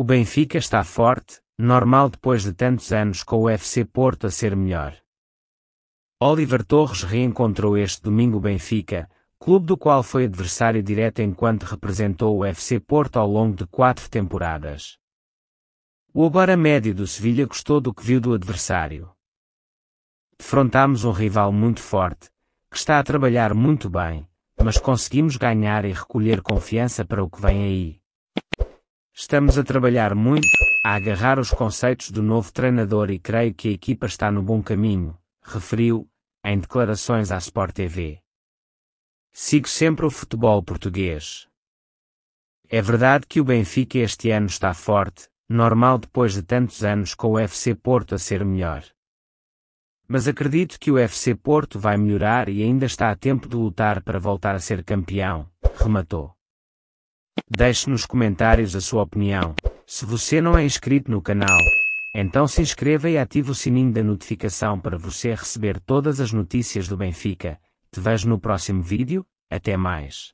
O Benfica está forte, normal depois de tantos anos com o FC Porto a ser melhor. Oliver Torres reencontrou este domingo o Benfica, clube do qual foi adversário direto enquanto representou o FC Porto ao longo de quatro temporadas. O agora médio do Sevilha gostou do que viu do adversário. Defrontámos um rival muito forte, que está a trabalhar muito bem, mas conseguimos ganhar e recolher confiança para o que vem aí. Estamos a trabalhar muito, a agarrar os conceitos do novo treinador e creio que a equipa está no bom caminho, referiu, em declarações à Sport TV. Sigo sempre o futebol português. É verdade que o Benfica este ano está forte, normal depois de tantos anos com o FC Porto a ser melhor. Mas acredito que o FC Porto vai melhorar e ainda está a tempo de lutar para voltar a ser campeão, rematou. Deixe nos comentários a sua opinião. Se você não é inscrito no canal, então se inscreva e ative o sininho da notificação para você receber todas as notícias do Benfica. Te vejo no próximo vídeo, até mais.